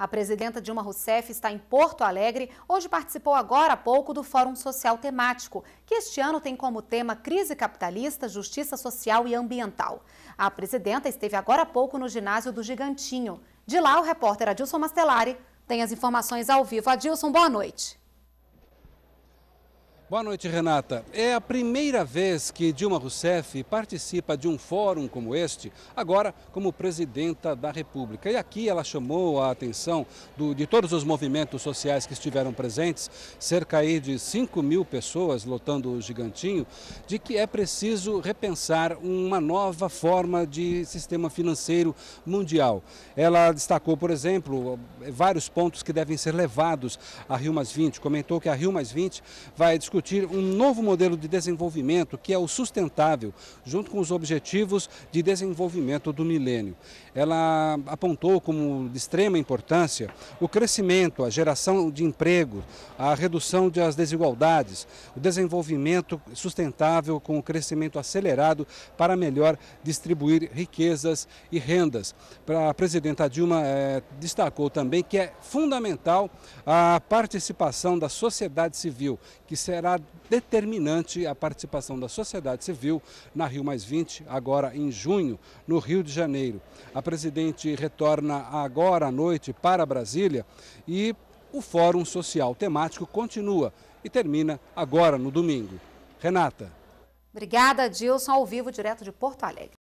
A presidenta Dilma Rousseff está em Porto Alegre, onde participou agora há pouco do Fórum Social Temático, que este ano tem como tema Crise Capitalista, Justiça Social e Ambiental. A presidenta esteve agora há pouco no ginásio do Gigantinho. De lá, o repórter Adilson Mastelari tem as informações ao vivo. Adilson, boa noite. Boa noite, Renata. É a primeira vez que Dilma Rousseff participa de um fórum como este, agora como presidenta da República. E aqui ela chamou a atenção do, de todos os movimentos sociais que estiveram presentes, cerca de 5 mil pessoas lotando o gigantinho, de que é preciso repensar uma nova forma de sistema financeiro mundial. Ela destacou, por exemplo, vários pontos que devem ser levados à Rio 20, comentou que a Rio 20 vai discutir discutir um novo modelo de desenvolvimento que é o sustentável, junto com os objetivos de desenvolvimento do milênio. Ela apontou como de extrema importância o crescimento, a geração de emprego, a redução das desigualdades, o desenvolvimento sustentável com o crescimento acelerado para melhor distribuir riquezas e rendas. A presidenta Dilma eh, destacou também que é fundamental a participação da sociedade civil, que será será determinante a participação da sociedade civil na Rio agora em junho, no Rio de Janeiro. A presidente retorna agora à noite para Brasília e o Fórum Social Temático continua e termina agora no domingo. Renata. Obrigada, Dilson, ao vivo, direto de Porto Alegre.